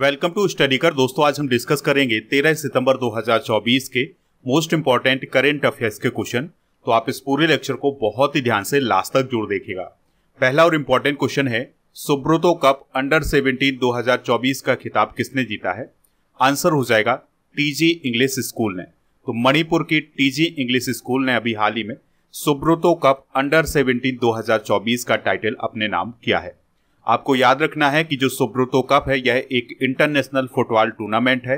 welcome to study कर दोस्तों आज हम डिस्कस करेंगे 13 सितंबर 2024 के मोस्ट इंपॉर्टेंट करेंट अफेयर्स के क्वेश्चन तो आप इस पूरे लेक्चर को बहुत ही ध्यान से लास्ट तक जोड़ देखेगा पहला और इम्पोर्टेंट क्वेश्चन है सुब्रतो कप अंडर 17 2024 का खिताब किसने जीता है आंसर हो जाएगा टीजी इंग्लिश स्कूल ने तो मणिपुर की टीजी इंग्लिश स्कूल ने अभी हाल ही में सुब्रतो कप अंडर 17 2024 का टाइटल अपने नाम किया है आपको याद रखना है कि जो सुब्रतो कप है यह एक इंटरनेशनल फुटबॉल टूर्नामेंट है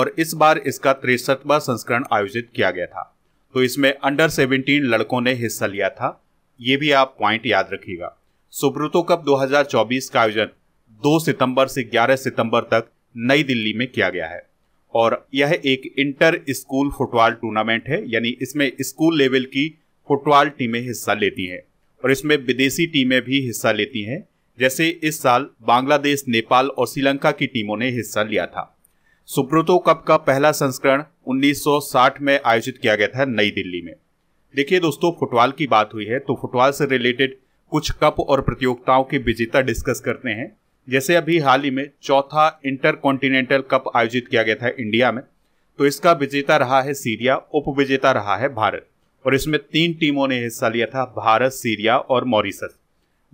और इस बार इसका तिरसठवा संस्करण आयोजित किया गया था तो इसमें अंडर 17 लड़कों ने हिस्सा लिया था ये भी आप पॉइंट याद रखिएगा सुब्रतो कप 2024 का आयोजन 2 सितंबर से 11 सितंबर तक नई दिल्ली में किया गया है और यह एक इंटर स्कूल फुटबॉल टूर्नामेंट है यानी इसमें स्कूल लेवल की फुटबॉल टीमें हिस्सा लेती हैं और इसमें विदेशी टीमें भी हिस्सा लेती हैं जैसे इस साल बांग्लादेश नेपाल और श्रीलंका की टीमों ने हिस्सा लिया था सुब्रतो कप का पहला संस्करण 1960 में आयोजित किया गया था नई दिल्ली में देखिए दोस्तों फुटबॉल की बात हुई है तो फुटबॉल से रिलेटेड कुछ कप और प्रतियोगिताओं के विजेता डिस्कस करते हैं जैसे अभी हाल ही में चौथा इंटर कॉन्टिनेंटल कप आयोजित किया गया था इंडिया में तो इसका विजेता रहा है सीरिया उप विजेता रहा है भारत और इसमें तीन टीमों ने हिस्सा लिया था भारत सीरिया और मॉरिसस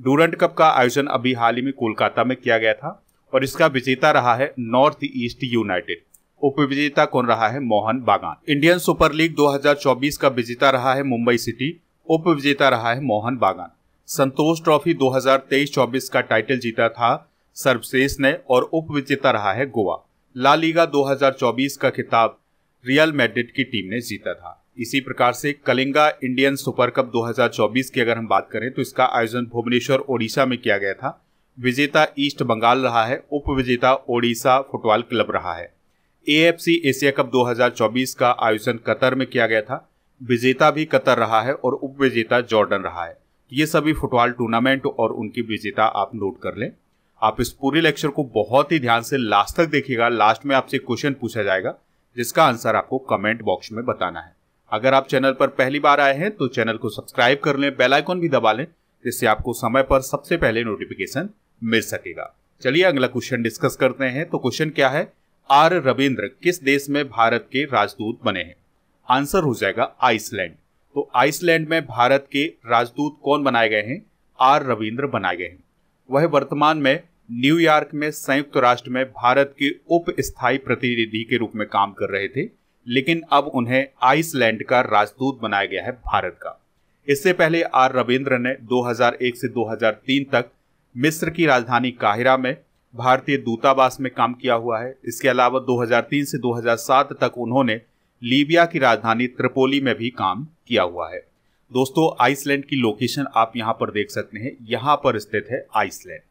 डूरंट कप का आयोजन अभी हाल ही में कोलकाता में किया गया था और इसका विजेता रहा है नॉर्थ ईस्ट यूनाइटेड उप विजेता कौन रहा है मोहन बागान इंडियन सुपर लीग 2024 का विजेता रहा है मुंबई सिटी उप विजेता रहा है मोहन बागान संतोष ट्रॉफी 2023-24 का टाइटल जीता था सर्वश्रेष्ठ ने और उप विजेता रहा है गोवा ला लीगा 2024 का खिताब रियल मैड्रिड की टीम ने जीता था इसी प्रकार से कलिंगा इंडियन सुपर कप 2024 की अगर हम बात करें तो इसका आयोजन भुवनेश्वर ओडिशा में किया गया था विजेता ईस्ट बंगाल रहा है उप विजेता ओडिशा फुटबॉल क्लब रहा है ए एशिया कप 2024 का आयोजन कतर में किया गया था विजेता भी कतर रहा है और उप विजेता जॉर्डन रहा है ये सभी फुटबॉल टूर्नामेंट और उनकी विजेता आप नोट कर लें आप इस पूरे लेक्चर को बहुत ही ध्यान से लास्ट तक देखिएगा लास्ट में आपसे क्वेश्चन पूछा जाएगा जिसका आंसर आपको कमेंट बॉक्स में बताना है अगर आप चैनल पर पहली बार आए हैं तो चैनल को सब्सक्राइब कर लें बेल आइकॉन भी दबा लें जिससे आपको समय पर सबसे पहले नोटिफिकेशन मिल सकेगा चलिए अगला क्वेश्चन डिस्कस करते हैं तो क्वेश्चन क्या है आर रविंद्र किस देश में भारत के राजदूत बने हैं आंसर हो जाएगा आइसलैंड तो आइसलैंड में भारत के राजदूत कौन बनाए गए हैं आर रविंद्र बनाए गए हैं वह वर्तमान में न्यूयॉर्क में संयुक्त राष्ट्र में भारत के उप स्थायी प्रतिनिधि के रूप में काम कर रहे थे लेकिन अब उन्हें आइसलैंड का राजदूत बनाया गया है भारत का इससे पहले आर रविंद्र ने 2001 से 2003 तक मिस्र की राजधानी काहिरा में भारतीय दूतावास में काम किया हुआ है इसके अलावा 2003 से 2007 तक उन्होंने लीबिया की राजधानी त्रिपोली में भी काम किया हुआ है दोस्तों आइसलैंड की लोकेशन आप यहां पर देख सकते हैं यहां पर स्थित है आइसलैंड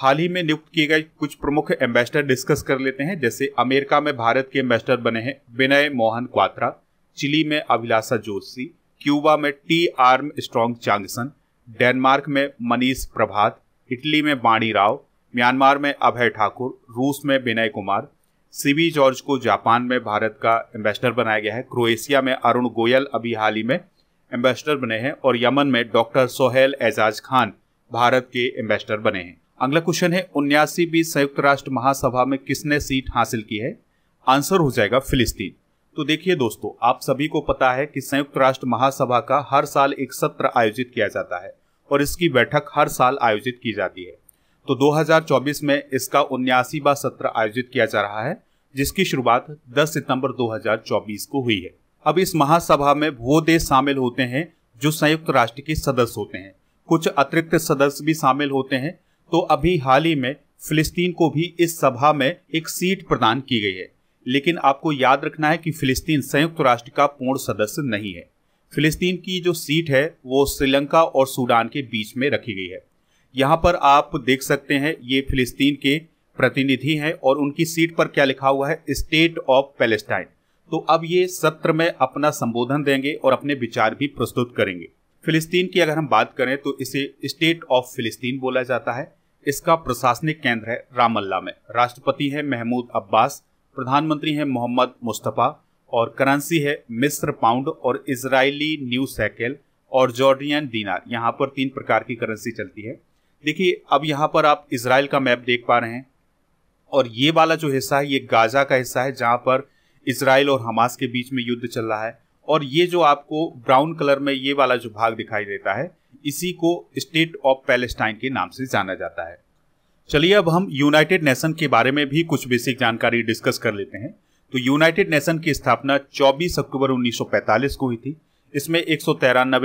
हाल ही में नियुक्त किए गए कुछ प्रमुख एम्बेसडर डिस्कस कर लेते हैं जैसे अमेरिका में भारत के एम्बेसडर बने हैं विनय मोहन क्वात्रा चिली में अभिलाषा जोशी क्यूबा में T Armstrong Changsan Denmark में मनीष प्रभात इटली में बाणी राव म्यांमार में अभय ठाकुर रूस में विनय कुमार सीवी जॉर्ज को जापान में भारत का एम्बेसडर बनाया गया है क्रोएशिया में अरुण गोयल अभी हाल ही में एम्बेसडर बने हैं और यमन में डॉक्टर सोहेल एजाज खान भारत के एम्बेसडर बने हैं अगला क्वेश्चन है उन्यासी बी संयुक्त राष्ट्र महासभा में किसने सीट हासिल की है आंसर हो जाएगा फिलिस्तीन तो देखिए दोस्तों आप सभी को पता है कि संयुक्त राष्ट्र महासभा का हर साल एक सत्र आयोजित किया जाता है और इसकी बैठक हर साल आयोजित की जाती है तो 2024 में इसका उन्यासीवा सत्र आयोजित किया जा रहा है जिसकी शुरुआत 10 सितंबर 2024 को हुई है अब इस महासभा में वो देश शामिल होते हैं जो संयुक्त राष्ट्र के सदस्य होते हैं कुछ अतिरिक्त सदस्य भी शामिल होते हैं तो अभी हाल ही में फिलिस्तीन को भी इस सभा में एक सीट प्रदान की गई है लेकिन आपको याद रखना है कि फिलिस्तीन संयुक्त राष्ट्र का पूर्ण सदस्य नहीं है फिलिस्तीन की जो सीट है वो श्रीलंका और सूडान के बीच में रखी गई है यहाँ पर आप देख सकते हैं ये फिलिस्तीन के प्रतिनिधि हैं और उनकी सीट पर क्या लिखा हुआ है स्टेट ऑफ पैलेस्टाइन तो अब ये सत्र में अपना संबोधन देंगे और अपने विचार भी प्रस्तुत करेंगे फिलिस्तीन की अगर हम बात करें तो इसे स्टेट ऑफ फिलिस्तीन बोला जाता है इसका प्रशासनिक केंद्र है रामल्ला में राष्ट्रपति है महमूद अब्बास प्रधानमंत्री है मोहम्मद मुस्तफ़ा और करेंसी है मिस्र पाउंड और इसराइली न्यू सैकेल और जॉर्डियन दीनार यहाँ पर तीन प्रकार की करेंसी चलती है देखिए अब यहाँ पर आप इसराइल का मैप देख पा रहे हैं और ये वाला जो हिस्सा है ये गाजा का हिस्सा है जहाँ पर इसराइल और हमास के बीच में युद्ध चल रहा है और ये जो आपको ब्राउन कलर में ये वाला जो भाग दिखाई देता है इसी को स्टेट ऑफ पैलेस्टाइन के नाम से जाना जाता है चलिए अब हम यूनाइटेड नेशन के बारे में भी कुछ बेसिक जानकारी डिस्कस कर लेते हैं तो यूनाइटेड नेशन की स्थापना 24 अक्टूबर 1945 को हुई थी इसमें एक सौ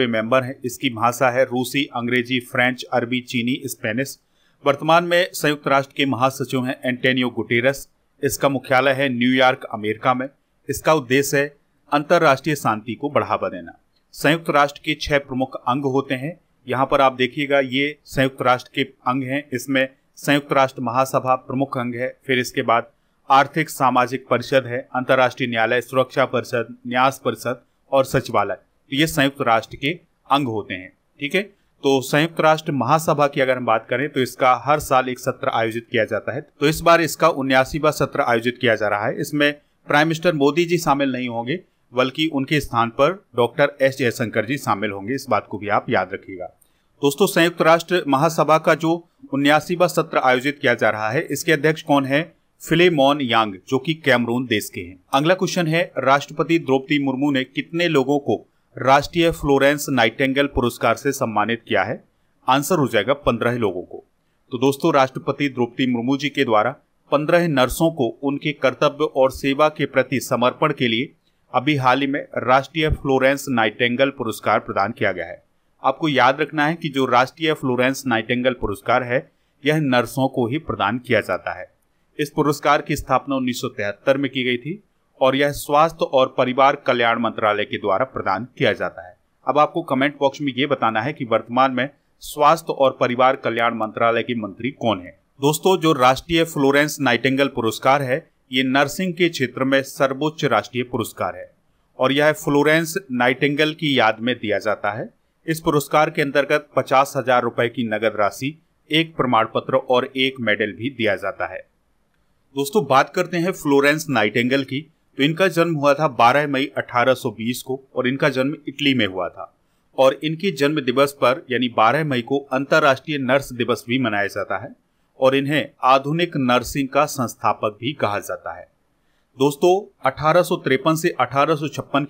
मेंबर हैं इसकी भाषा है रूसी अंग्रेजी फ्रेंच अरबी चीनी स्पेनिश वर्तमान में संयुक्त राष्ट्र के महासचिव हैं एंटेनियो गुटेरस इसका मुख्यालय है न्यूयॉर्क अमेरिका में इसका उद्देश्य है अंतर्राष्ट्रीय शांति को बढ़ावा देना संयुक्त राष्ट्र के छह प्रमुख अंग होते हैं यहाँ पर आप देखिएगा ये संयुक्त राष्ट्र के अंग हैं इसमें संयुक्त राष्ट्र महासभा प्रमुख अंग है फिर इसके बाद आर्थिक सामाजिक परिषद है अंतर्राष्ट्रीय न्यायालय सुरक्षा परिषद न्यास परिषद और सचिवालय तो ये संयुक्त राष्ट्र के अंग होते हैं ठीक है तो संयुक्त राष्ट्र महासभा की अगर हम बात करें तो इसका हर साल एक सत्र आयोजित किया जाता है तो इस बार इसका उन्यासीवा सत्र आयोजित किया जा रहा है इसमें प्राइम मिनिस्टर मोदी जी शामिल नहीं होंगे बल्कि उनके स्थान पर डॉक्टर एस जयशंकर जी शामिल होंगे इस बात को भी आप याद रखिएगा दोस्तों संयुक्त राष्ट्र महासभा का जो उन्यासीवा सत्र आयोजित किया जा रहा है इसके अध्यक्ष कौन है फिलेमोन यांग जो कि कैमरून देश के हैं अगला क्वेश्चन है राष्ट्रपति द्रौपदी मुर्मू ने कितने लोगों को राष्ट्रीय फ्लोरेंस नाइटेंगल पुरस्कार से सम्मानित किया है आंसर हो जाएगा पंद्रह लोगों को तो दोस्तों राष्ट्रपति द्रौपदी मुर्मू जी के द्वारा पंद्रह नर्सों को उनके कर्तव्य और सेवा के प्रति समर्पण के लिए अभी हाल ही में राष्ट्रीय फ्लोरेंस नाइटेंगल पुरस्कार प्रदान किया गया है आपको याद रखना है कि जो राष्ट्रीय फ्लोरेंस नाइटेंगल पुरस्कार है यह नर्सों को ही प्रदान किया जाता है इस पुरस्कार की स्थापना उन्नीस में की गई थी और यह स्वास्थ्य और परिवार कल्याण मंत्रालय के द्वारा प्रदान किया जाता है अब आपको कमेंट बॉक्स में ये बताना है कि वर्तमान में स्वास्थ्य और परिवार कल्याण मंत्रालय के मंत्री कौन है दोस्तों जो राष्ट्रीय फ्लोरेंस नाइटेंगल पुरस्कार है ये नर्सिंग के क्षेत्र में सर्वोच्च राष्ट्रीय पुरस्कार है और यह फ्लोरेंस नाइटिंगल की याद में दिया जाता है इस पुरस्कार के अंतर्गत पचास हजार रुपए की नगद राशि एक प्रमाण पत्र और एक मेडल भी दिया जाता है दोस्तों बात करते हैं फ्लोरेंस नाइटेंगल की तो इनका जन्म हुआ था 12 मई 1820 को और इनका जन्म इटली में हुआ था और इनके जन्म दिवस पर यानी 12 मई को अंतर्राष्ट्रीय नर्स दिवस भी मनाया जाता है और इन्हें आधुनिक नर्सिंग का संस्थापक भी कहा जाता है दोस्तों अठारह से अठारह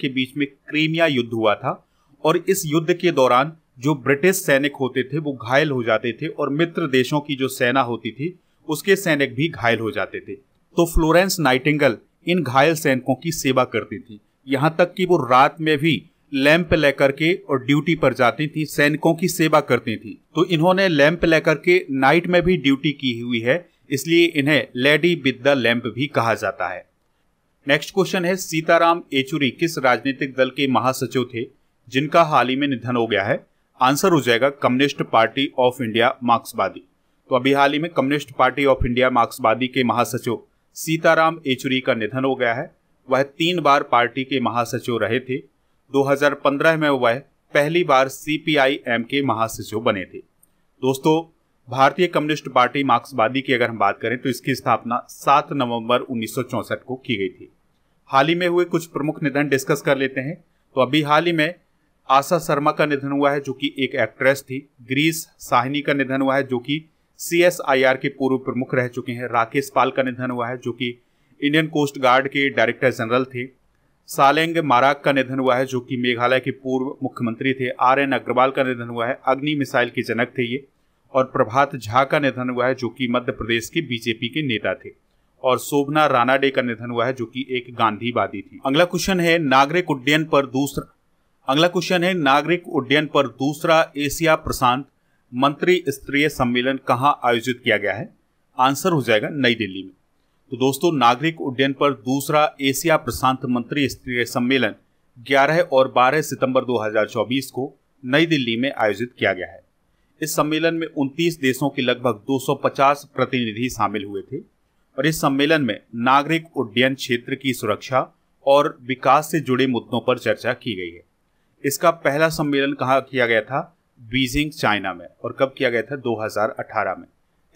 के बीच में क्रीमिया युद्ध हुआ था और इस युद्ध के दौरान जो ब्रिटिश सैनिक होते थे वो घायल हो जाते थे और मित्र देशों की जो सेना होती थी उसके सैनिक भी घायल हो जाते थे तो फ्लोरेंस नाइटिंगल इन घायल सैनिकों की सेवा करती थी यहाँ तक कि वो रात में भी लैंप लेकर के और ड्यूटी पर जाती थी सैनिकों की सेवा करती थी तो इन्होंने लैंप लेकर के नाइट में भी ड्यूटी की हुई है इसलिए इन्हें लेडी विद द लैंप भी कहा जाता है नेक्स्ट क्वेश्चन है सीताराम येचुरी किस राजनीतिक दल के महासचिव थे जिनका हाल ही में निधन हो गया है आंसर हो जाएगा कम्युनिस्ट पार्टी ऑफ इंडिया मार्क्सवादी तो अभी हाल ही में कम्युनिस्ट पार्टी ऑफ इंडिया मार्क्सवादी के महासचिव सीताराम येचुरी का निधन हो गया है वह तीन बार पार्टी के महासचिव रहे थे 2015 में वह पहली बार सीपीआईएम के महासचिव बने थे दोस्तों भारतीय कम्युनिस्ट पार्टी मार्क्सवादी की अगर हम बात करें तो इसकी स्थापना 7 नवंबर उन्नीस को की गई थी हाल ही में हुए कुछ प्रमुख निधन डिस्कस कर लेते हैं तो अभी हाल ही में आशा शर्मा का निधन हुआ है जो कि एक एक्ट्रेस थी ग्रीस साहिनी का निधन हुआ है जो कि सी के पूर्व प्रमुख रह चुके हैं राकेश पाल का निधन हुआ है जो कि इंडियन कोस्ट गार्ड के डायरेक्टर जनरल थे सालेंग माराग का निधन हुआ है जो कि मेघालय के पूर्व मुख्यमंत्री थे आर एन अग्रवाल का निधन हुआ है अग्नि मिसाइल के जनक थे ये और प्रभात झा का निधन हुआ है जो कि मध्य प्रदेश के बीजेपी के नेता थे और शोभना रानाडे का निधन हुआ है जो कि एक गांधीवादी थी अगला क्वेश्चन है नागरिक उड्डयन पर दूसरा अगला क्वेश्चन है नागरिक उड्डयन पर दूसरा एशिया प्रशांत मंत्री स्तरीय सम्मेलन कहाँ आयोजित किया गया है आंसर हो जाएगा नई दिल्ली में तो दोस्तों नागरिक उड्डयन पर दूसरा एशिया प्रशांत मंत्री स्तरीय सम्मेलन 11 और 12 सितंबर 2024 को नई दिल्ली में आयोजित किया गया है इस सम्मेलन में उनतीस देशों के लगभग 250 प्रतिनिधि शामिल हुए थे और इस सम्मेलन में नागरिक उड्डयन क्षेत्र की सुरक्षा और विकास से जुड़े मुद्दों पर चर्चा की गई है इसका पहला सम्मेलन कहाँ किया गया था बीजिंग चाइना में और कब किया गया था 2018 में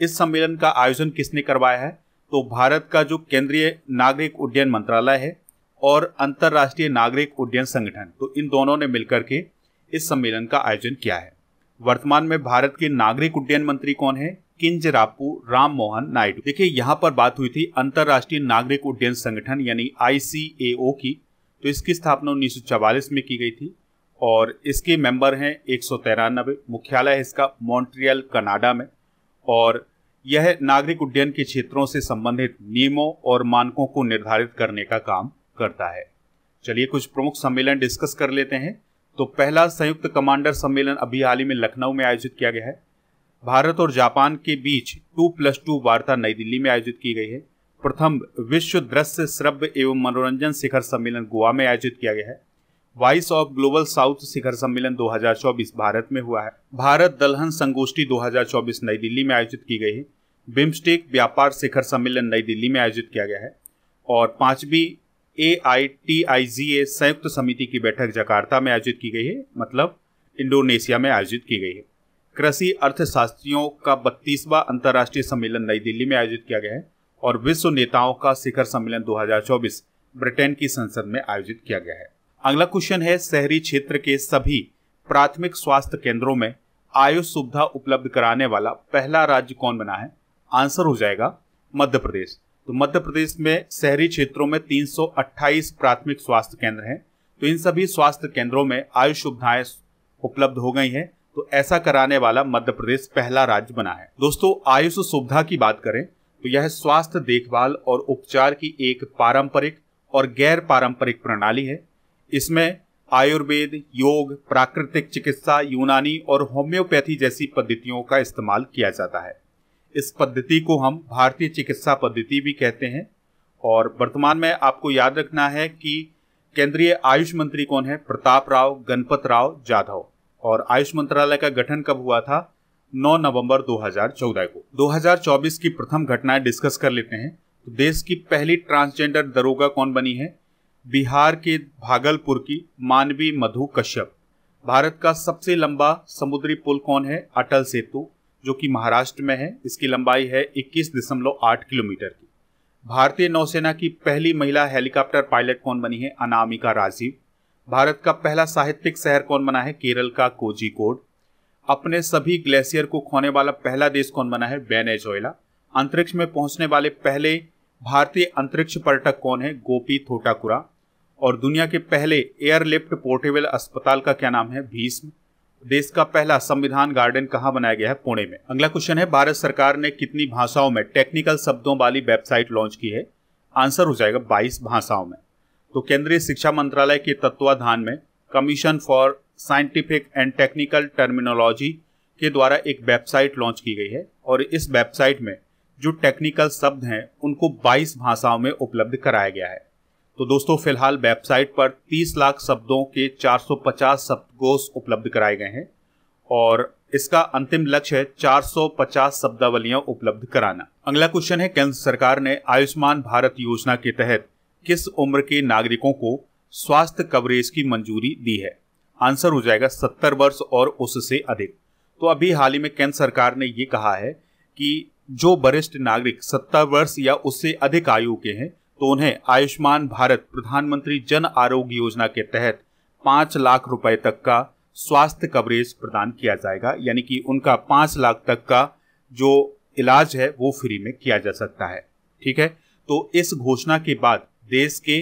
इस सम्मेलन का आयोजन किसने करवाया है तो भारत का जो केंद्रीय नागरिक उड्डयन मंत्रालय है और अंतर्राष्ट्रीय नागरिक उड्डयन संगठन तो इन दोनों ने मिलकर के इस सम्मेलन का आयोजन किया है वर्तमान में भारत के नागरिक उड्डयन मंत्री कौन है किंज रापू राम मोहन नायडू देखिए यहाँ पर बात हुई थी अंतर्राष्ट्रीय नागरिक उड्डयन संगठन यानी आई की तो इसकी स्थापना उन्नीस में की गई थी और इसके मेंबर हैं एक मुख्यालय है इसका मॉन्ट्रियल कनाडा में और यह नागरिक उड्डयन के क्षेत्रों से संबंधित नियमों और मानकों को निर्धारित करने का काम करता है चलिए कुछ प्रमुख सम्मेलन डिस्कस कर लेते हैं तो पहला संयुक्त कमांडर सम्मेलन अभी हाल ही में लखनऊ में आयोजित किया गया है भारत और जापान के बीच टू प्लस टू वार्ता नई दिल्ली में आयोजित की गई है प्रथम विश्व दृश्य श्रव्य एवं मनोरंजन शिखर सम्मेलन गोवा में आयोजित किया गया है वॉइस ऑफ ग्लोबल साउथ शिखर सम्मेलन 2024 भारत में हुआ है भारत दलहन संगोष्ठी 2024 नई दिल्ली में आयोजित की गई है बिम्स्टेक व्यापार शिखर सम्मेलन नई दिल्ली में आयोजित किया गया है और पांचवी ए आई टी आई जी ए संयुक्त समिति की बैठक जकार्ता में आयोजित की गई है मतलब इंडोनेशिया में आयोजित की गई है कृषि अर्थशास्त्रियों का बत्तीसवां अंतर्राष्ट्रीय सम्मेलन नई दिल्ली में आयोजित किया गया है और विश्व नेताओं का शिखर सम्मेलन 2024 ब्रिटेन की संसद में आयोजित किया गया है अगला क्वेश्चन है शहरी क्षेत्र के सभी प्राथमिक स्वास्थ्य केंद्रों में आयुष सुविधा उपलब्ध कराने वाला पहला राज्य कौन बना है आंसर हो जाएगा मध्य प्रदेश तो मध्य प्रदेश में शहरी क्षेत्रों में 328 प्राथमिक स्वास्थ्य केंद्र हैं तो इन सभी स्वास्थ्य केंद्रों में आयुष सुविधाएं उपलब्ध हो गई हैं तो ऐसा कराने वाला मध्य प्रदेश पहला राज्य बना है दोस्तों आयुष सुविधा की बात करें तो यह स्वास्थ्य देखभाल और उपचार की एक पारंपरिक और गैर पारंपरिक प्रणाली है इसमें आयुर्वेद योग प्राकृतिक चिकित्सा यूनानी और होम्योपैथी जैसी पद्धतियों का इस्तेमाल किया जाता है इस पद्धति को हम भारतीय चिकित्सा पद्धति भी कहते हैं और वर्तमान में आपको याद रखना है कि केंद्रीय आयुष मंत्री कौन है प्रताप राव गणपत राव जाधव और आयुष मंत्रालय का गठन कब हुआ था 9 नवंबर 2014 को 2024 की प्रथम घटनाएं डिस्कस कर लेते हैं तो देश की पहली ट्रांसजेंडर दरोगा कौन बनी है बिहार के भागलपुर की मानवी मधु कश्यप भारत का सबसे लंबा समुद्री पुल कौन है अटल सेतु जो कि महाराष्ट्र में है इसकी लंबाई है 21.8 किलोमीटर की भारतीय नौसेना की पहली महिला हेलीकॉप्टर पायलट कौन बनी है अनामिका राजीव भारत का पहला साहित्यिक शहर कौन बना है केरल का कोड अपने सभी ग्लेशियर को खोने वाला पहला देश कौन बना है बेनेजोयला अंतरिक्ष में पहुंचने वाले पहले भारतीय अंतरिक्ष पर्यटक कौन है गोपी थोटाकुरा और दुनिया के पहले एयरलिफ्ट पोर्टेबल अस्पताल का क्या नाम है भीष्म देश का पहला संविधान गार्डन कहाँ बनाया गया है पुणे में अगला क्वेश्चन है भारत सरकार ने कितनी भाषाओं में टेक्निकल शब्दों वाली वेबसाइट लॉन्च की है आंसर हो जाएगा बाईस भाषाओं में तो केंद्रीय शिक्षा मंत्रालय के तत्वाधान में commission for scientific and technical terminology के द्वारा एक वेबसाइट लॉन्च की गई है और इस वेबसाइट में जो टेक्निकल शब्द हैं उनको 22 भाषाओं में उपलब्ध कराया गया है तो दोस्तों फिलहाल वेबसाइट पर 30 लाख शब्दों के 450 शब्दकोश उपलब्ध कराए गए हैं और इसका अंतिम लक्ष्य है 450 शब्दावलियां उपलब्ध कराना अगला क्वेश्चन है केंद्र सरकार ने आयुष्मान भारत योजना के तहत किस उम्र के नागरिकों को स्वास्थ्य कवरेज की मंजूरी दी है आंसर हो जाएगा सत्तर वर्ष और उससे अधिक तो अभी हाल ही में केंद्र सरकार ने ये कहा है कि जो वरिष्ठ नागरिक सत्तर वर्ष या उससे अधिक आयु के हैं तो उन्हें आयुष्मान भारत प्रधानमंत्री जन आरोग्य योजना के तहत पांच लाख रुपए तक का स्वास्थ्य कवरेज प्रदान किया जाएगा यानी कि उनका पांच लाख तक का जो इलाज है वो फ्री में किया जा सकता है ठीक है तो इस घोषणा के बाद देश के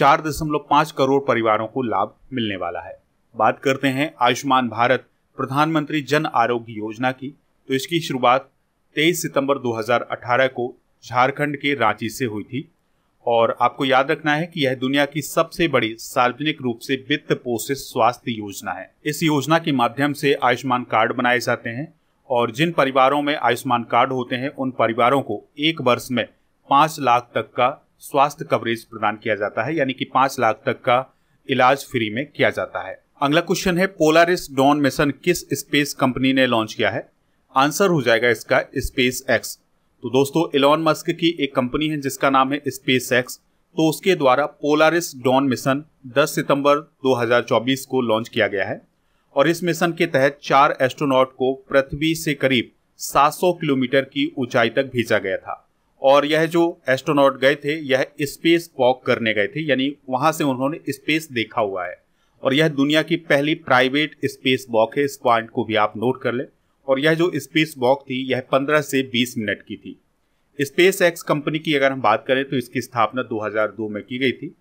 चार दशमलव पांच करोड़ परिवारों को लाभ मिलने वाला है बात करते हैं आयुष्मान भारत प्रधानमंत्री जन आरोग्य योजना की तो इसकी शुरुआत 23 सितंबर 2018 को झारखंड के रांची से हुई थी और आपको याद रखना है कि यह दुनिया की सबसे बड़ी सार्वजनिक रूप से वित्त पोषित स्वास्थ्य योजना है इस योजना के माध्यम से आयुष्मान कार्ड बनाए जाते हैं और जिन परिवारों में आयुष्मान कार्ड होते हैं उन परिवारों को एक वर्ष में पांच लाख तक का स्वास्थ्य कवरेज प्रदान किया जाता है यानी कि पांच लाख तक का इलाज फ्री में किया जाता है अगला क्वेश्चन है पोलारिस डॉन मिशन किस स्पेस कंपनी ने लॉन्च किया है आंसर हो जाएगा इसका स्पेस एक्स तो दोस्तों इलॉन मस्क की एक कंपनी है जिसका नाम है स्पेस एक्स तो उसके द्वारा पोलारिस डॉन मिशन 10 सितंबर 2024 को लॉन्च किया गया है और इस मिशन के तहत चार एस्ट्रोनॉट को पृथ्वी से करीब 700 किलोमीटर की ऊंचाई तक भेजा गया था और यह जो एस्ट्रोनॉट गए थे यह स्पेस वॉक करने गए थे यानी वहां से उन्होंने स्पेस देखा हुआ है और यह दुनिया की पहली प्राइवेट स्पेस वॉक है इस पॉइंट को भी आप नोट कर लें और यह जो स्पेस वॉक थी यह 15 से 20 मिनट की थी स्पेस एक्स कंपनी की अगर हम बात करें तो इसकी स्थापना 2002 में की गई थी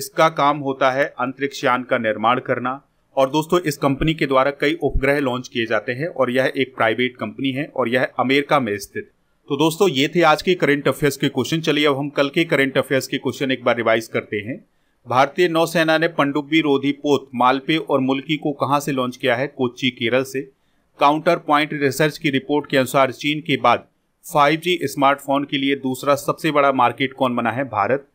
इसका काम होता है अंतरिक्ष यान का निर्माण करना और दोस्तों इस कंपनी के द्वारा कई उपग्रह लॉन्च किए जाते हैं और यह एक प्राइवेट कंपनी है और यह अमेरिका में स्थित तो दोस्तों ये थे आज के करंट अफेयर्स के क्वेश्चन चलिए अब हम कल के करंट अफेयर्स के क्वेश्चन एक बार रिवाइज करते हैं भारतीय नौसेना ने पंडुब्बी रोधी पोत मालपे और मुल्की को कहा से लॉन्च किया है कोच्चि केरल से काउंटर पॉइंट रिसर्च की रिपोर्ट के अनुसार चीन के बाद 5G स्मार्टफोन के लिए दूसरा सबसे बड़ा मार्केट कौन बना है भारत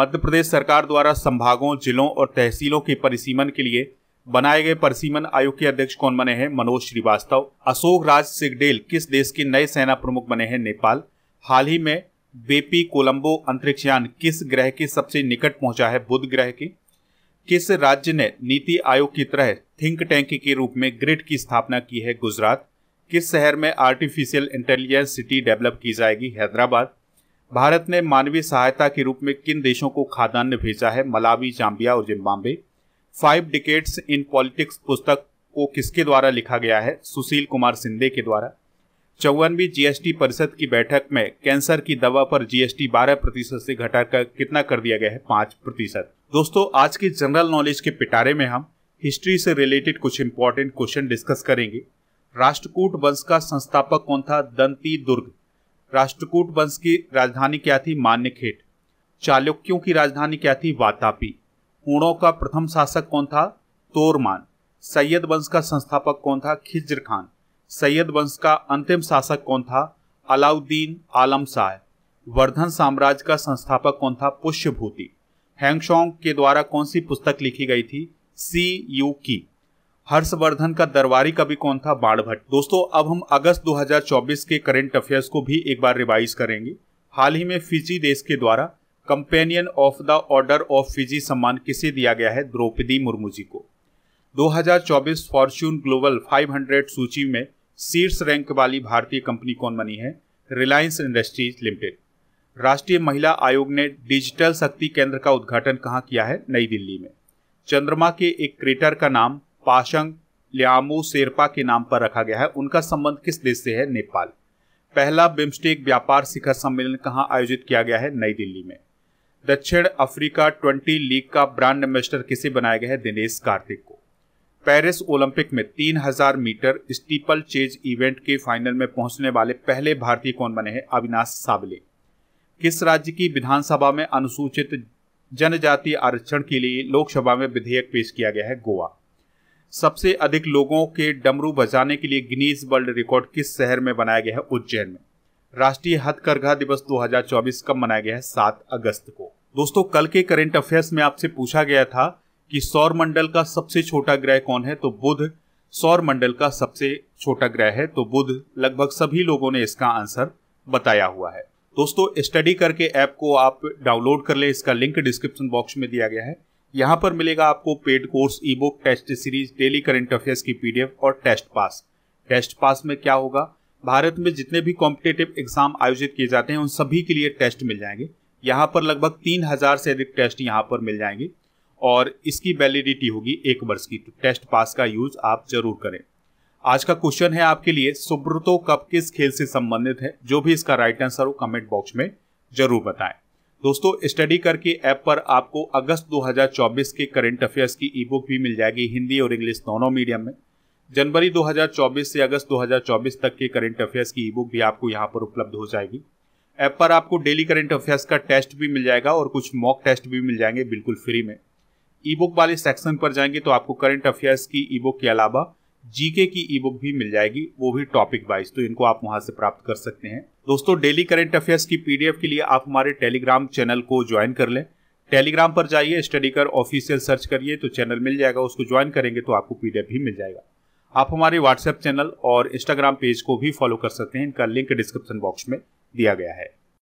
मध्य प्रदेश सरकार द्वारा संभागों जिलों और तहसीलों के परिसीमन के लिए बनाए गए परिसीमन आयोग के अध्यक्ष कौन बने हैं मनोज श्रीवास्तव अशोक राज सिगडेल किस देश के नए सेना प्रमुख बने हैं नेपाल हाल ही में बेपी कोलंबो अंतरिक्षयान किस ग्रह के सबसे निकट पहुंचा है बुध ग्रह के किस राज्य ने नीति आयोग की तरह थिंक टैंक के रूप में ग्रिड की स्थापना की है गुजरात किस शहर में आर्टिफिशियल इंटेलिजेंस सिटी डेवलप की जाएगी हैदराबाद भारत ने मानवीय सहायता के रूप में किन देशों को खाद्यान्न भेजा है मलावी जाम्बिया और Zimbabwe five decades in politics पुस्तक को किसके द्वारा लिखा गया है सुशील कुमार सिंधे के द्वारा चौवनवी जीएसटी परिषद की बैठक में कैंसर की दवा पर जीएसटी 12 प्रतिशत से घटाकर कितना कर दिया गया है 5 प्रतिशत दोस्तों आज के जनरल नॉलेज के पिटारे में हम हिस्ट्री से रिलेटेड कुछ इंपॉर्टेंट क्वेश्चन डिस्कस करेंगे राष्ट्रकूट वंश का संस्थापक कौन था दंती दुर्ग राष्ट्रकूट वंश की राजधानी क्या थी मान्यखेट चालुक्यों की राजधानी क्या थी वातापी हुणों का प्रथम शासक कौन था तोरमान सैयद वंश का संस्थापक कौन था खिजर खान सैयद वंश का अंतिम शासक कौन था अलाउद्दीन आलम शाह वर्धन साम्राज्य का संस्थापक कौन था पुष्यभूति हैंगशोंग के द्वारा कौन सी पुस्तक लिखी गई थी सी यू की हर्षवर्धन का दरबारी कवि कौन था बाढ़ दोस्तों अब हम अगस्त 2024 के करंट अफेयर्स को भी एक बार रिवाइज करेंगे हाल ही में फिजी देश के द्वारा companion of the order of Fiji सम्मान किसे दिया गया है द्रौपदी मुर्मू जी को 2024 फॉर्च्यून ग्लोबल 500 सूची में शीर्ष रैंक वाली भारतीय कंपनी कौन बनी है रिलायंस इंडस्ट्रीज लिमिटेड राष्ट्रीय महिला आयोग ने डिजिटल शक्ति केंद्र का उद्घाटन कहाँ किया है नई दिल्ली में चंद्रमा के एक क्रेटर का नाम पाशंग लियामो शेरपा के नाम पर रखा गया है उनका संबंध किस देश से है नेपाल पहला बिम्स्टेक व्यापार शिखर सम्मेलन कहाँ आयोजित किया गया है नई दिल्ली में दक्षिण अफ्रीका ट्वेंटी लीग का ब्रांड एम्बेसडर किसे बनाया गया है दिनेश कार्तिक को पेरिस ओलंपिक में 3000 मीटर स्टीपल चेज इवेंट के फाइनल में पहुंचने वाले पहले भारतीय कौन बने हैं अविनाश साबले किस राज्य की विधानसभा में अनुसूचित जनजाति आरक्षण के लिए लोकसभा में विधेयक पेश किया गया है गोवा सबसे अधिक लोगों के डमरू बजाने के लिए गिनीज वर्ल्ड रिकॉर्ड किस शहर में बनाया गया है उज्जैन में राष्ट्रीय हथकरघा दिवस 2024 कब मनाया गया है सात अगस्त को दोस्तों कल के करंट अफेयर्स में आपसे पूछा गया था कि सौर मंडल का सबसे छोटा ग्रह कौन है तो बुध सौर मंडल का सबसे छोटा ग्रह है तो बुध लगभग सभी लोगों ने इसका आंसर बताया हुआ है दोस्तों स्टडी करके ऐप को आप डाउनलोड कर लें इसका लिंक डिस्क्रिप्शन बॉक्स में दिया गया है यहाँ पर मिलेगा आपको paid course e book test series daily current affairs की पीडीएफ और टेस्ट पास टेस्ट पास में क्या होगा भारत में जितने भी कॉम्पिटेटिव एग्जाम आयोजित किए जाते हैं उन सभी के लिए टेस्ट मिल जाएंगे यहाँ पर लगभग तीन हजार से अधिक टेस्ट यहाँ पर मिल जाएंगे और इसकी वैलिडिटी होगी एक वर्ष की तो टेस्ट पास का यूज आप जरूर करें आज का क्वेश्चन है आपके लिए सुब्रतो कप किस खेल से संबंधित है जो भी इसका राइट आंसर हो कमेंट बॉक्स में जरूर बताएं दोस्तों स्टडी करके ऐप पर आपको अगस्त 2024 के करंट अफेयर्स की ई बुक भी मिल जाएगी हिंदी और इंग्लिश दोनों मीडियम में जनवरी 2024 से अगस्त 2024 तक के करंट अफेयर्स की ई बुक भी आपको यहाँ पर उपलब्ध हो जाएगी ऐप पर आपको डेली करंट अफेयर्स का टेस्ट भी मिल जाएगा और कुछ मॉक टेस्ट भी मिल जाएंगे बिल्कुल फ्री में ई बुक वाले सेक्शन पर जाएंगे तो आपको करंट अफेयर्स की ई बुक के अलावा जीके की ई बुक भी मिल जाएगी वो भी टॉपिक वाइज तो इनको आप वहां से प्राप्त कर सकते हैं दोस्तों डेली करेंट अफेयर्स की पीडीएफ के लिए आप हमारे टेलीग्राम चैनल को ज्वाइन कर लें टेलीग्राम पर जाइए स्टडी कर ऑफिशियल सर्च करिए तो चैनल मिल जाएगा उसको ज्वाइन करेंगे तो आपको पीडीएफ भी मिल जाएगा आप हमारे व्हाट्सएप चैनल और इंस्टाग्राम पेज को भी फॉलो कर सकते हैं इनका लिंक डिस्क्रिप्शन बॉक्स में दिया गया है